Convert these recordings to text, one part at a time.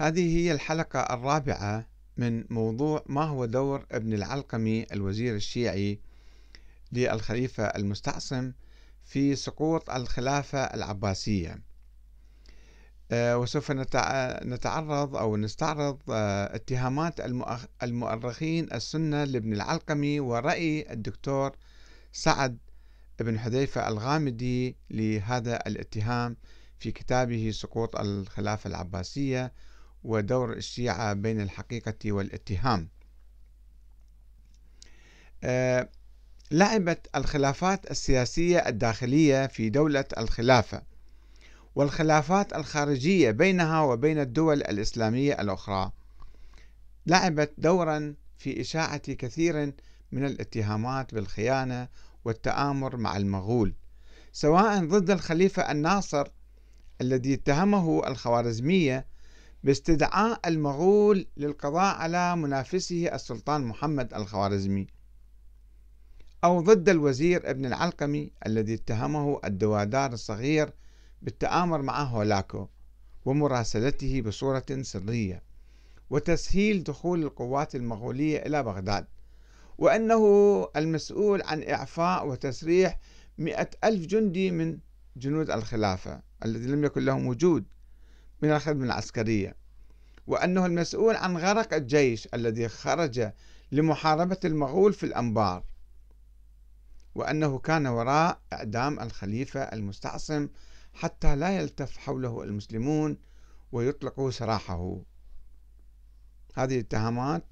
هذه هي الحلقة الرابعة من موضوع ما هو دور ابن العلقمي الوزير الشيعي للخليفة المستعصم في سقوط الخلافة العباسية آه، وسوف نتعرض أو نستعرض آه، اتهامات المؤرخين السنة لابن العلقمي ورأي الدكتور سعد بن حذيفة الغامدي لهذا الاتهام في كتابه سقوط الخلافة العباسية ودور الشيعة بين الحقيقة والاتهام آه، لعبت الخلافات السياسية الداخلية في دولة الخلافة والخلافات الخارجية بينها وبين الدول الإسلامية الأخرى لعبت دورا في إشاعة كثير من الاتهامات بالخيانة والتآمر مع المغول سواء ضد الخليفة الناصر الذي اتهمه الخوارزمية باستدعاء المغول للقضاء على منافسه السلطان محمد الخوارزمي أو ضد الوزير ابن العلقمي الذي اتهمه الدوادار الصغير بالتآمر مع هولاكو ومراسلته بصورة سرية وتسهيل دخول القوات المغولية إلى بغداد وأنه المسؤول عن إعفاء وتسريح مئة ألف جندي من جنود الخلافة الذي لم يكن لهم وجود من الخدمة العسكرية وأنه المسؤول عن غرق الجيش الذي خرج لمحاربة المغول في الأنبار وأنه كان وراء إعدام الخليفة المستعصم حتى لا يلتف حوله المسلمون ويطلقوا سراحه هذه الاتهامات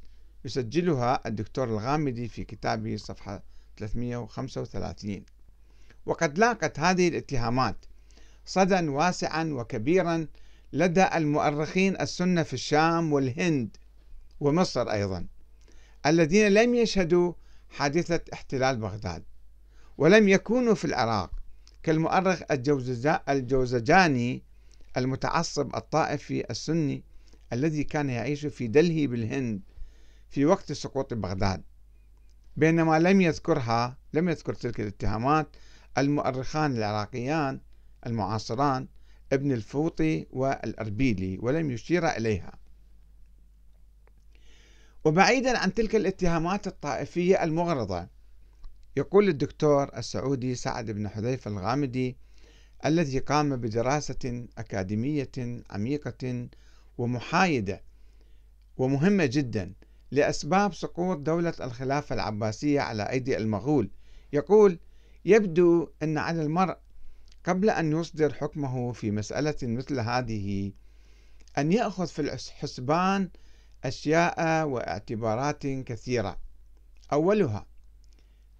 يسجلها الدكتور الغامدي في كتابه صفحة 335 وقد لاقت هذه الاتهامات صدى واسعا وكبيرا لدى المؤرخين السنة في الشام والهند ومصر أيضا الذين لم يشهدوا حادثة احتلال بغداد ولم يكونوا في العراق كالمؤرخ الجوزجاني المتعصب الطائفي السني الذي كان يعيش في دلهي بالهند في وقت سقوط بغداد بينما لم يذكرها لم يذكر تلك الاتهامات المؤرخان العراقيان المعاصران ابن الفوطي والأربيلي ولم يشير إليها وبعيدا عن تلك الاتهامات الطائفية المغرضة يقول الدكتور السعودي سعد بن حذيفة الغامدي الذي قام بدراسة أكاديمية عميقة ومحايدة ومهمة جدا لأسباب سقوط دولة الخلافة العباسية على أيدي المغول يقول يبدو أن على المرء قبل أن يصدر حكمه في مسألة مثل هذه أن يأخذ في الحسبان أشياء واعتبارات كثيرة أولها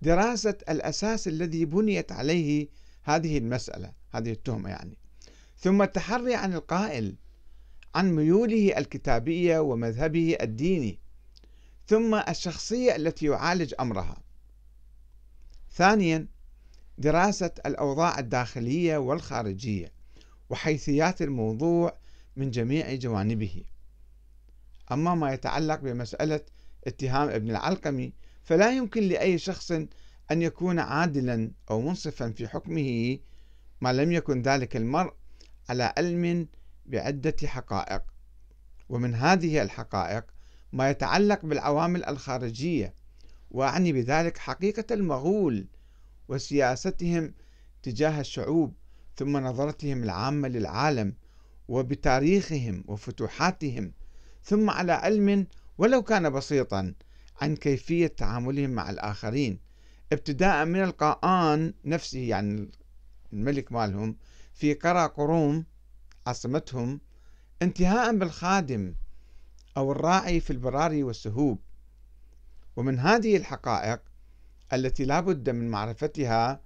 دراسة الأساس الذي بنيت عليه هذه المسألة هذه التهمة يعني ثم التحري عن القائل عن ميوله الكتابية ومذهبه الديني ثم الشخصية التي يعالج أمرها ثانيا دراسة الأوضاع الداخلية والخارجية وحيثيات الموضوع من جميع جوانبه أما ما يتعلق بمسألة اتهام ابن العلقمي فلا يمكن لأي شخص أن يكون عادلا أو منصفا في حكمه ما لم يكن ذلك المرء على علم بعدة حقائق ومن هذه الحقائق ما يتعلق بالعوامل الخارجية وأعني بذلك حقيقة المغول وسياستهم تجاه الشعوب ثم نظرتهم العامة للعالم وبتاريخهم وفتوحاتهم ثم على علم ولو كان بسيطا عن كيفية تعاملهم مع الآخرين ابتداء من القاآن نفسه يعني الملك مالهم في قرى قروم عاصمتهم انتهاء بالخادم أو الراعي في البراري والسهوب ومن هذه الحقائق التي لا بد من معرفتها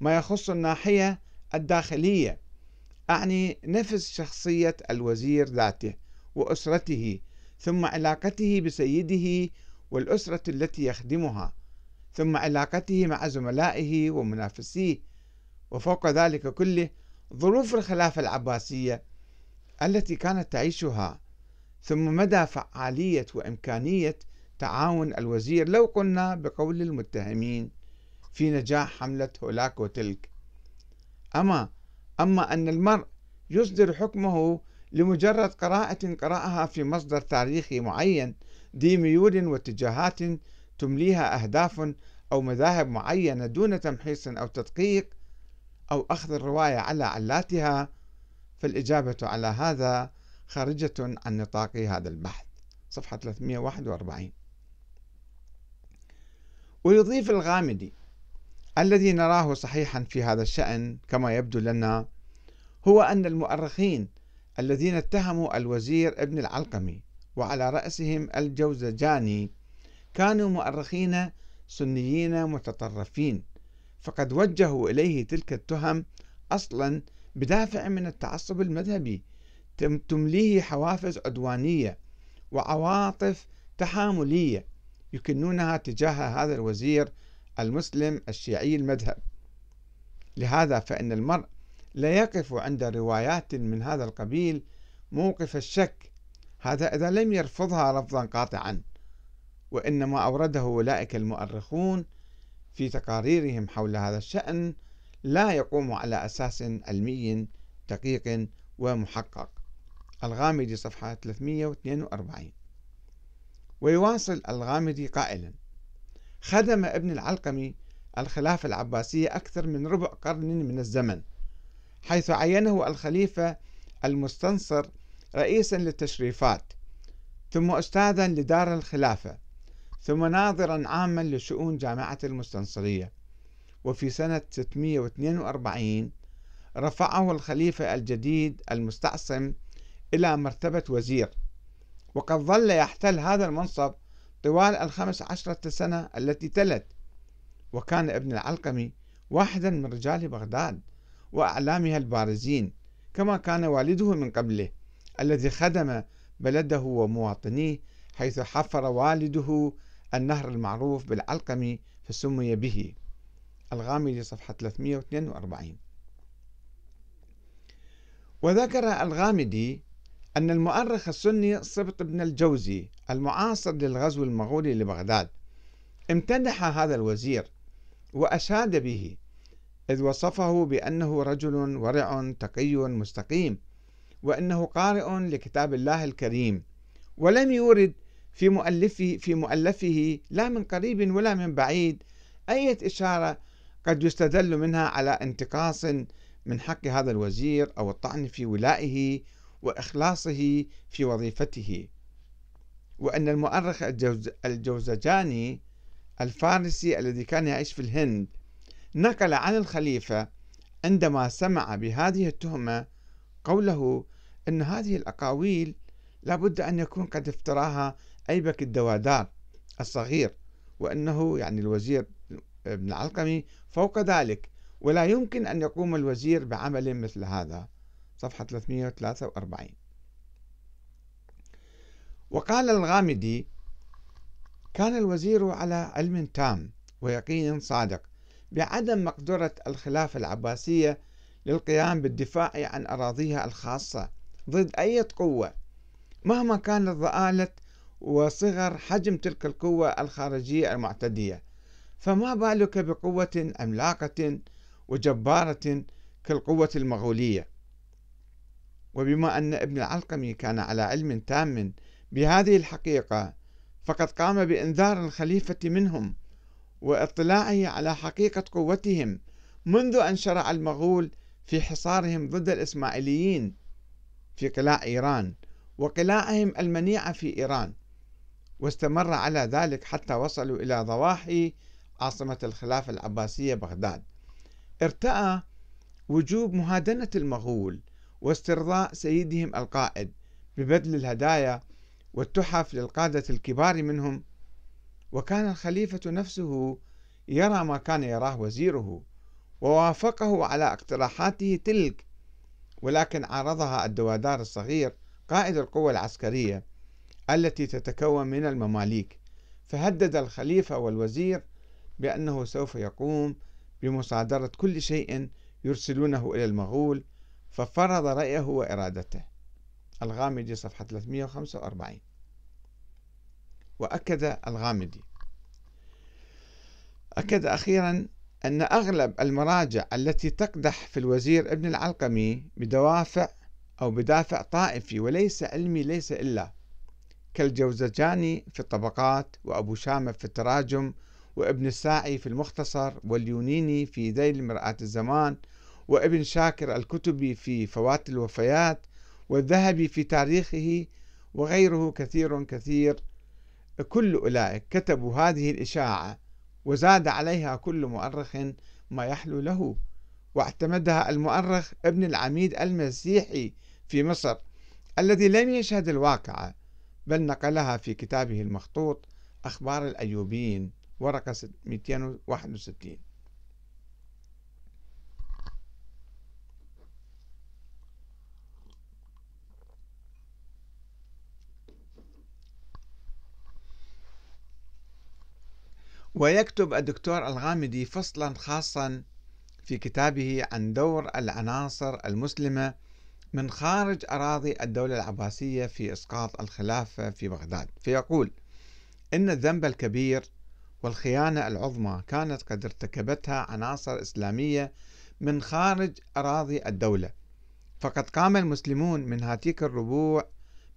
ما يخص الناحية الداخلية أعني نفس شخصية الوزير ذاته وأسرته ثم علاقته بسيده والأسرة التي يخدمها ثم علاقته مع زملائه ومنافسيه وفوق ذلك كله ظروف الخلافة العباسية التي كانت تعيشها ثم مدى فعالية وإمكانية تعاون الوزير لو قلنا بقول المتهمين في نجاح حملة هولاك وتلك أما أما أن المرء يصدر حكمه لمجرد قراءة قرأها في مصدر تاريخي معين ذي ميول واتجاهات تمليها أهداف أو مذاهب معينة دون تمحيص أو تدقيق أو أخذ الرواية على علاتها فالإجابة على هذا خارجة عن نطاق هذا البحث صفحة 341 ويضيف الغامدي الذي نراه صحيحا في هذا الشأن كما يبدو لنا هو أن المؤرخين الذين اتهموا الوزير ابن العلقمي وعلى رأسهم الجوزجاني كانوا مؤرخين سنيين متطرفين فقد وجهوا إليه تلك التهم أصلا بدافع من التعصب المذهبي تمليه حوافز عدوانية وعواطف تحاملية يكنونها تجاه هذا الوزير المسلم الشيعي المذهب لهذا فإن المرء لا يقف عند روايات من هذا القبيل موقف الشك هذا إذا لم يرفضها رفضا قاطعا وإنما أورده أولئك المؤرخون في تقاريرهم حول هذا الشأن لا يقوم على أساس علمي دقيق ومحقق الغامدي صفحة 342 ويواصل الغامدي قائلا خدم ابن العلقمي الخلافة العباسية أكثر من ربع قرن من الزمن حيث عينه الخليفة المستنصر رئيسا للتشريفات ثم أستاذا لدار الخلافة ثم ناظرا عاما لشؤون جامعة المستنصرية وفي سنة 642 رفعه الخليفة الجديد المستعصم إلى مرتبة وزير وقد ظل يحتل هذا المنصب طوال الخمس عشرة سنة التي تلت وكان ابن العلقمي واحدا من رجال بغداد وأعلامها البارزين كما كان والده من قبله الذي خدم بلده ومواطنيه حيث حفر والده النهر المعروف بالعلقمي فسمي به الغامدي صفحة 342 وذكر الغامدي أن المؤرخ السني صبط بن الجوزي المعاصر للغزو المغولي لبغداد امتدح هذا الوزير وأشاد به إذ وصفه بأنه رجل ورع تقي مستقيم وأنه قارئ لكتاب الله الكريم ولم يورد في مؤلفه في مؤلفه لا من قريب ولا من بعيد أي إشارة قد يستدل منها على انتقاص من حق هذا الوزير أو الطعن في ولائه وإخلاصه في وظيفته وأن المؤرخ الجوزجاني الفارسي الذي كان يعيش في الهند نقل عن الخليفة عندما سمع بهذه التهمة قوله أن هذه الأقاويل لابد أن يكون قد افتراها أيبك الدوادار الصغير وأنه يعني الوزير ابن العلقمي فوق ذلك ولا يمكن أن يقوم الوزير بعمل مثل هذا صفحة 343 وقال الغامدي كان الوزير على علم تام ويقين صادق بعدم مقدرة الخلافة العباسية للقيام بالدفاع عن أراضيها الخاصة ضد أي قوة مهما كانت ضآلة وصغر حجم تلك القوة الخارجية المعتدية فما بالك بقوة عملاقة وجبارة كالقوة المغولية وبما أن ابن العلقمي كان على علم تام بهذه الحقيقة فقد قام بإنذار الخليفة منهم واطلاعه على حقيقة قوتهم منذ أن شرع المغول في حصارهم ضد الإسماعيليين في قلاع إيران وقلاعهم المنيعة في إيران واستمر على ذلك حتى وصلوا إلى ضواحي عاصمة الخلافة العباسية بغداد ارتأى وجوب مهادنة المغول واسترضاء سيدهم القائد ببذل الهدايا والتحف للقادة الكبار منهم وكان الخليفة نفسه يرى ما كان يراه وزيره ووافقه على اقتراحاته تلك ولكن عارضها الدوادار الصغير قائد القوة العسكرية التي تتكون من المماليك فهدد الخليفة والوزير بأنه سوف يقوم بمصادرة كل شيء يرسلونه إلى المغول ففرض رأيه وإرادته الغامدي صفحة 345 وأكد الغامدي أكد أخيرا أن أغلب المراجع التي تقدح في الوزير ابن العلقمي بدوافع أو بدافع طائفي وليس علمي ليس إلا كالجوزجاني في الطبقات وأبو شامة في التراجم وابن الساعي في المختصر واليونيني في ذيل مرآة الزمان وابن شاكر الكتبي في فوات الوفيات والذهبي في تاريخه وغيره كثير كثير كل أولئك كتبوا هذه الإشاعة وزاد عليها كل مؤرخ ما يحلو له واعتمدها المؤرخ ابن العميد المسيحي في مصر الذي لم يشهد الواقعة بل نقلها في كتابه المخطوط أخبار الأيوبيين ورقة 261 ويكتب الدكتور الغامدي فصلا خاصا في كتابه عن دور العناصر المسلمة من خارج أراضي الدولة العباسية في إسقاط الخلافة في بغداد فيقول إن الذنب الكبير والخيانة العظمى كانت قد ارتكبتها عناصر إسلامية من خارج أراضي الدولة فقد قام المسلمون من هاتيك الربوع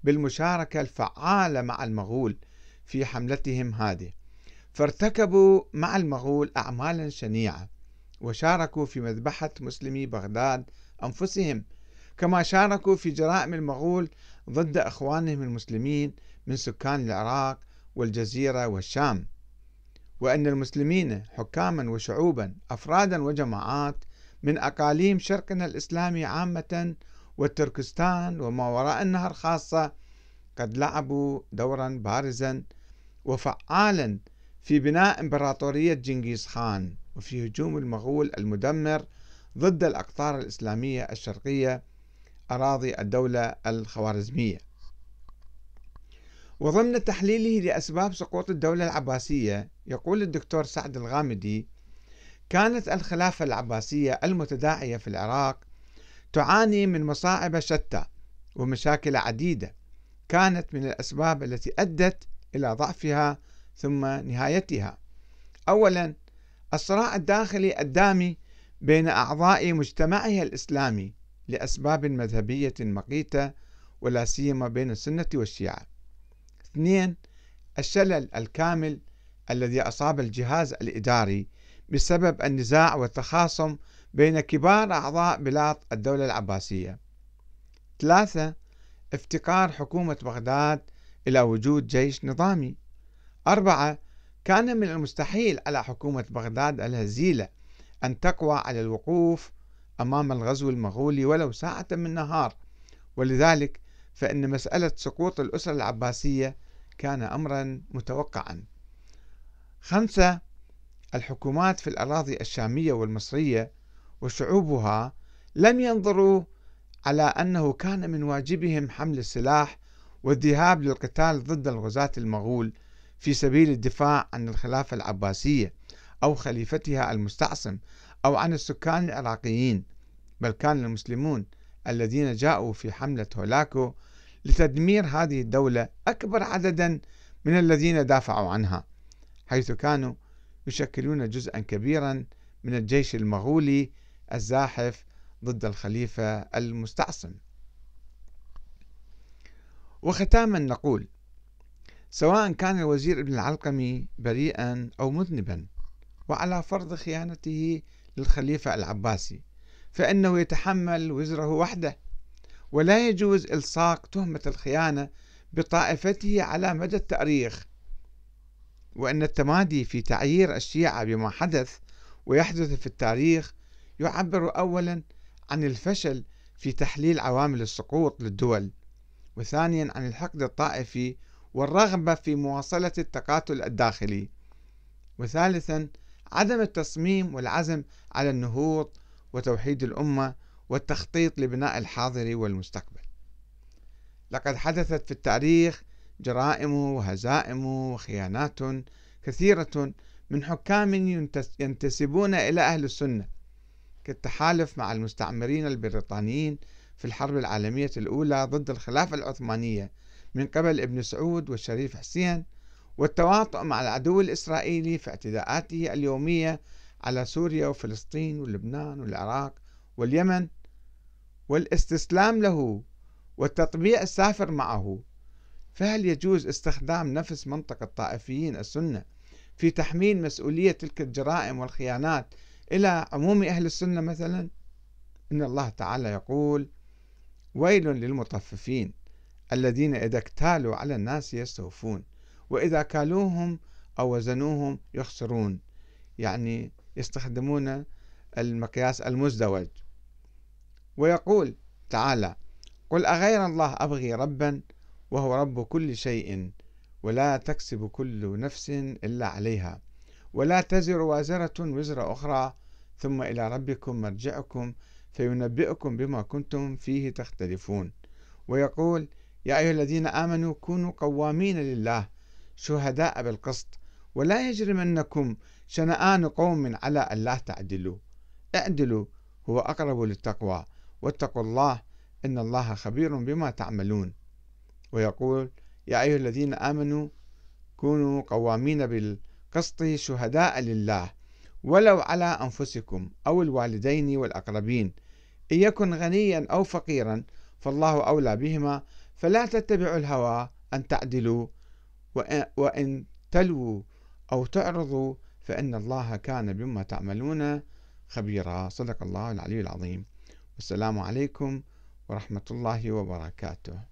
بالمشاركة الفعالة مع المغول في حملتهم هذه فارتكبوا مع المغول أعمالا شنيعة وشاركوا في مذبحة مسلمي بغداد أنفسهم كما شاركوا في جرائم المغول ضد إخوانهم المسلمين من سكان العراق والجزيرة والشام وأن المسلمين حكاما وشعوبا أفرادا وجماعات من أقاليم شرقنا الإسلامي عامة والتركستان وما وراء النهر خاصة قد لعبوا دورا بارزا وفعالا في بناء إمبراطورية جنكيز خان وفي هجوم المغول المدمر ضد الأقطار الإسلامية الشرقية أراضي الدولة الخوارزمية وضمن تحليله لأسباب سقوط الدولة العباسية يقول الدكتور سعد الغامدي كانت الخلافة العباسية المتداعية في العراق تعاني من مصاعب شتى ومشاكل عديدة كانت من الأسباب التي أدت إلى ضعفها ثم نهايتها أولا الصراع الداخلي الدامي بين أعضاء مجتمعها الإسلامي لأسباب مذهبية مقيتة ولا سيما بين السنة والشيعة اثنين الشلل الكامل الذي أصاب الجهاز الإداري بسبب النزاع والتخاصم بين كبار أعضاء بلاط الدولة العباسية ثلاثة افتقار حكومة بغداد إلى وجود جيش نظامي أربعة كان من المستحيل على حكومة بغداد الهزيلة أن تقوى على الوقوف أمام الغزو المغولي ولو ساعة من نهار ولذلك فإن مسألة سقوط الأسرة العباسية كان أمرا متوقعا خمسة الحكومات في الأراضي الشامية والمصرية وشعوبها لم ينظروا على أنه كان من واجبهم حمل السلاح والذهاب للقتال ضد الغزاة المغول في سبيل الدفاع عن الخلافة العباسية أو خليفتها المستعصم أو عن السكان العراقيين بل كان المسلمون الذين جاءوا في حملة هولاكو لتدمير هذه الدولة أكبر عددا من الذين دافعوا عنها حيث كانوا يشكلون جزءا كبيرا من الجيش المغولي الزاحف ضد الخليفة المستعصم وختاما نقول سواء كان الوزير ابن العلقمي بريئا أو مذنبا وعلى فرض خيانته للخليفة العباسي فإنه يتحمل وزره وحده ولا يجوز إلصاق تهمة الخيانة بطائفته على مدى التاريخ وأن التمادي في تعيير الشيعة بما حدث ويحدث في التاريخ يعبر أولا عن الفشل في تحليل عوامل السقوط للدول وثانيا عن الحقد الطائفي والرغبة في مواصلة التقاتل الداخلي وثالثا عدم التصميم والعزم على النهوض وتوحيد الأمة والتخطيط لبناء الحاضر والمستقبل لقد حدثت في التاريخ جرائم وهزائم وخيانات كثيرة من حكام ينتسبون إلى أهل السنة كالتحالف مع المستعمرين البريطانيين في الحرب العالمية الأولى ضد الخلافة العثمانية من قبل ابن سعود والشريف حسين والتواطؤ مع العدو الإسرائيلي في اعتداءاته اليومية على سوريا وفلسطين ولبنان والعراق واليمن والاستسلام له والتطبيع السافر معه فهل يجوز استخدام نفس منطق الطائفيين السنة في تحميل مسؤولية تلك الجرائم والخيانات إلى عموم أهل السنة مثلا إن الله تعالى يقول ويل للمطففين الذين إذا اكتالوا على الناس يستوفون وإذا كالوهم أو وزنوهم يخسرون يعني يستخدمون المقياس المزدوج ويقول تعالى قل أغير الله أبغي ربا وهو رب كل شيء ولا تكسب كل نفس إلا عليها ولا تزر وازرة وزر أخرى ثم إلى ربكم مرجعكم فينبئكم بما كنتم فيه تختلفون ويقول يا أيها الذين آمنوا كونوا قوامين لله شهداء بالقسط ولا يجرمنكم شنآن قوم على ألا تعدلوا اعدلوا هو أقرب للتقوى واتقوا الله إن الله خبير بما تعملون ويقول يا أيها الذين آمنوا كونوا قوامين بالقسط شهداء لله ولو على أنفسكم أو الوالدين والأقربين إن يكن غنيا أو فقيرا فالله أولى بهما فلا تتبعوا الهوى أن تعدلوا وإن تلووا أو تعرضوا فإن الله كان بما تعملون خبيرا صدق الله العلي العظيم والسلام عليكم ورحمة الله وبركاته